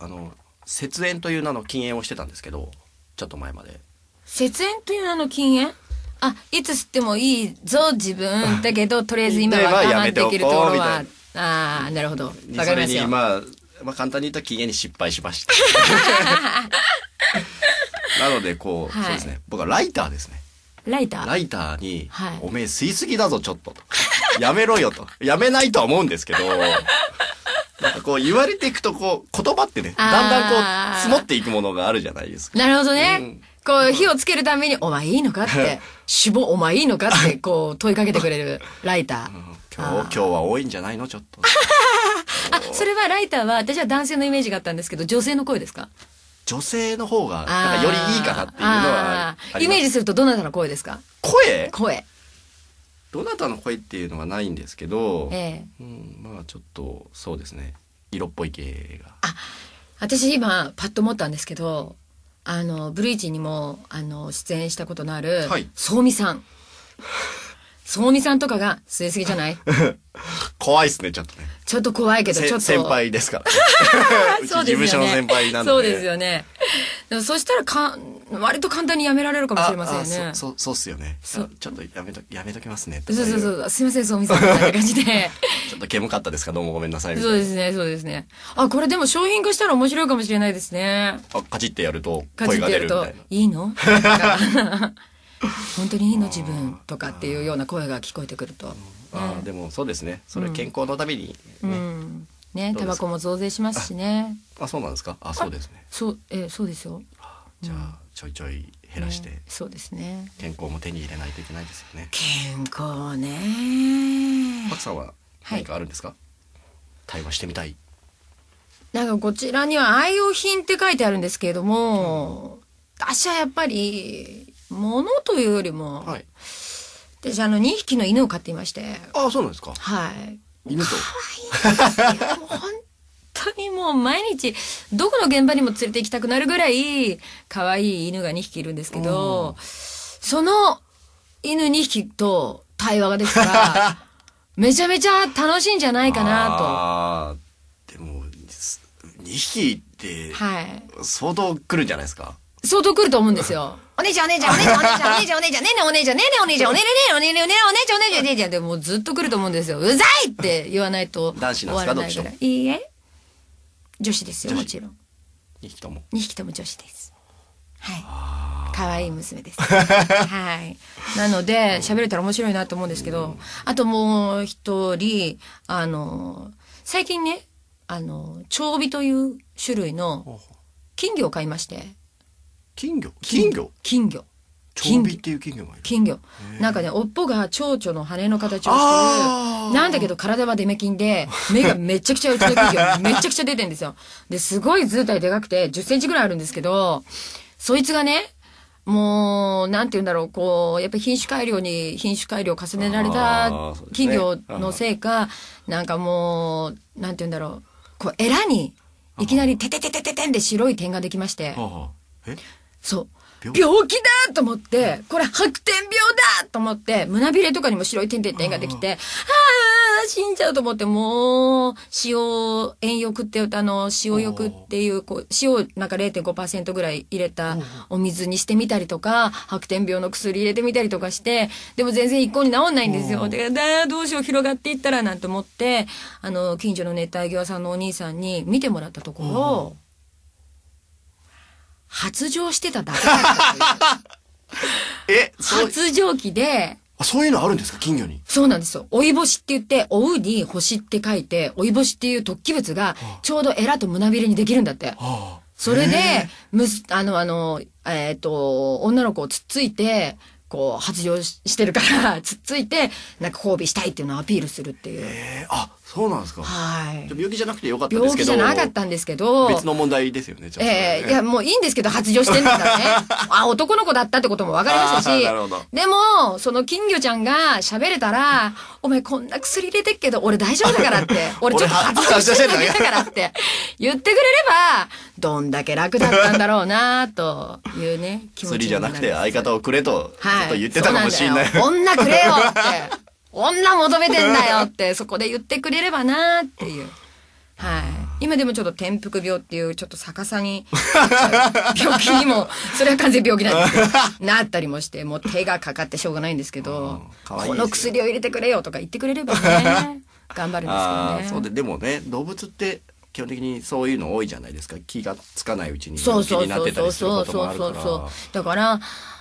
あの節縁という名の禁煙をしてたんですけどちょっと前まで節縁という名の禁煙あいつ吸ってもいいぞ自分だけどとりあえず今は我慢できるところはああなるほどわかりますよまあ、まあ、簡単に言ったら禁煙に失敗しました なのでこう、はい、そうですね僕はライターですねライターライターに、はい、おめえ吸いすぎだぞちょっととやめろよとやめないとは思うんですけどなんかこう言われていくとこう言葉ってね、だんだんこう積もっていくものがあるじゃないですか。なるほどね。うんこう、火をつけるために、お前いいのかって、死亡お前いいのかって、こう、問いかけてくれるライター。今日、今日は多いんじゃないのちょっと。あ、それはライターは、私は男性のイメージがあったんですけど、女性の声ですか女性の方が、なんかよりいいかなっていうのは。イメージするとどなたの声ですか声声。どなたの声っていうのはないんですけど、ええ、うん、まあちょっとそうですね色っぽい系が。あ私今パッと思ったんですけどあのブリーチにもあの出演したことのある、はい、そうみさん。そうみさんとかが据いすぎじゃない 怖いですねちょっとね。ちょっと怖いけどちょっと先輩ですから、そうですよね。事務所の先輩なんで。そうですよね。そしたらか割と簡単にやめられるかもしれませんね。そう、そうっすよね。ちょっとやめと、やめときますね。そうそうそう。すいません、そう、みたいな感じで。ちょっと煙かったですかどうもごめんなさいそうですね、そうですね。あ、これでも商品化したら面白いかもしれないですね。あ、カチってやると声が出るってやると、いいの 本当にいいの自分とかっていうような声が聞こえてくると。あ、ね、でもそうですね。それ健康のために、ね、ね、タバコも増税しますしね。あ、そうなんですか。あ、そうですね。そう、え、そうですよ。じゃあ。ちょいちょい減らして、ね、そうですね健康も手に入れないといけないですよね健康ねパクさんは何かあるんですか、はい、対話してみたいなんかこちらには愛用品って書いてあるんですけれども、うん、私はやっぱり物というよりも、はい、私あの2匹の犬を飼っていましてああそうなんですかはい犬と可愛いいですよ本当にもう毎日、どこの現場にも連れて行きたくなるぐらい、可愛い犬が2匹いるんですけど、その犬2匹と対話ができたら、めちゃめちゃ楽しいんじゃないかなと。あでも、2匹って、はい。相当来るんじゃないですか、相当来ると思うんですよ。お姉ちゃんお姉ちゃんお姉ちゃんお姉ちゃんお姉ちゃんお姉ちゃんねちねん、お姉ちゃんねちねん、お姉ちゃんおねちねん、お姉ちゃんお姉ちゃんお姉ちゃんお姉ちゃんお姉ちゃんでもずっと来ると思うんですよ。うざいって言わないと。男子なんですかどっちいいえ。女子ですよもちろん2匹とも2匹とも女子ですはい可愛い娘です はいなので喋れたら面白いなと思うんですけどあともう一人あの最近ねあの蝶火という種類の金魚を買いまして金魚金魚金魚金魚っていう金魚がいる金魚なんかね尾っぽが蝶々の羽の形をしてるなんだけど体はデメキンで目がめちゃくちゃうちの金魚 めちゃくちゃ出てんですよですごい図体でかくて1 0センチぐらいあるんですけどそいつがねもう、なんて言うんだろう、こう、やっぱり品種改良に品種改良を重ねられた金魚のせいか、ね、なんかもう、なんて言うんだろう、こう、エラに、いきなり、ててててててんで白い点ができまして。そう。病気だと思って、これ白点病だと思って、胸びれとかにも白い点々点ができて、ああ、死んじゃうと思って、もう、塩、塩浴って言うと、あの、塩浴っていう、こう、塩なんか0.5%ぐらい入れたお水にしてみたりとか、白点病の薬入れてみたりとかして、でも全然一向に治んないんですよ。で、だどうしよう広がっていったらなんて思って、あの、近所の熱帯魚屋さんのお兄さんに見てもらったところ、発情してただけだ え発情期で、あ、そういうのあるんですか金魚に。そうなんですよ。追い星って言って、追うに星って書いて、追い星っていう突起物が、ちょうどエラと胸びれにできるんだって。はあ、それで、むす、あの、あの、えっ、と、女の子をつっついて、こう、発情してるから、つっついて、なんか交尾したいっていうのをアピールするっていう。えー、あ、そうなんですか。はい。病気じゃなくてよかったんですけど。病気じゃなかったんですけど。別の問題ですよね、ちょっと、ね、ええー、いや、もういいんですけど、発情してんだからね。あ、男の子だったってことも分かりましたし。なるほど。でも、その金魚ちゃんが喋れたら、お前こんな薬入れてっけど、俺大丈夫だからって。俺ちょっと発情してんだけだからって。言ってくれれば、どんだけ楽だったんだろうなというね、気持ち薬じゃなくて相方をくれと、はい、ちょっと言ってたかもしれない。女くれよって。女求めてんだよって、そこで言ってくれればなーっていう。はい。今でもちょっと転覆病っていう、ちょっと逆さに、病気にも、それは完全病気なんですけど、なったりもして、もう手がかかってしょうがないんですけど、いいこの薬を入れてくれよとか言ってくれればね、頑張るんですけどね。そうで、でもね、動物って、基本的にそういうの多いじゃないですか気がつかないうちに気になってたりすることもあるからそうそうそうそうそうだから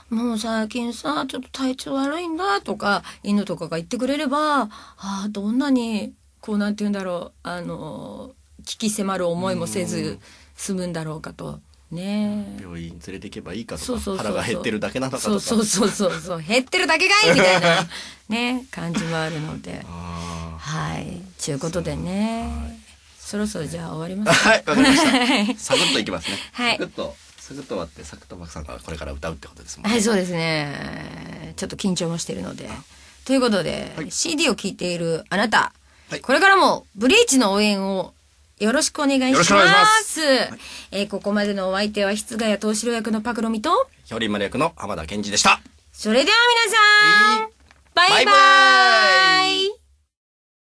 もう最近さ、ちょっと体調悪いんだとか、犬とかが言ってくれれば、ああ、どんなに、こうなんて言うんだろう、あの、危機迫る思いもせず済むんだろうかと。ね病院連れていけばいいかとか腹が減ってるだけなのかとかそうそうそうそう減ってるだけがいいみたいな ね感じもあるのではいちゅうことでねそろそろじゃあ終わりますはいわかりました サクッといきますねはいサクッとサクッと終わってサクッとマクさんがこれから歌うってことですもんね。はい、そうですね。ちょっと緊張もしてるので。ということで、はい CD を聴いているあなた、はいこれからもブリーチの応援をよろしくお願いします。くえここまでのお相手は、室ヶ谷東四郎役のパクロミと、ひょうりん丸役の浜田健二でした。それでは皆さん、バイババイバイイ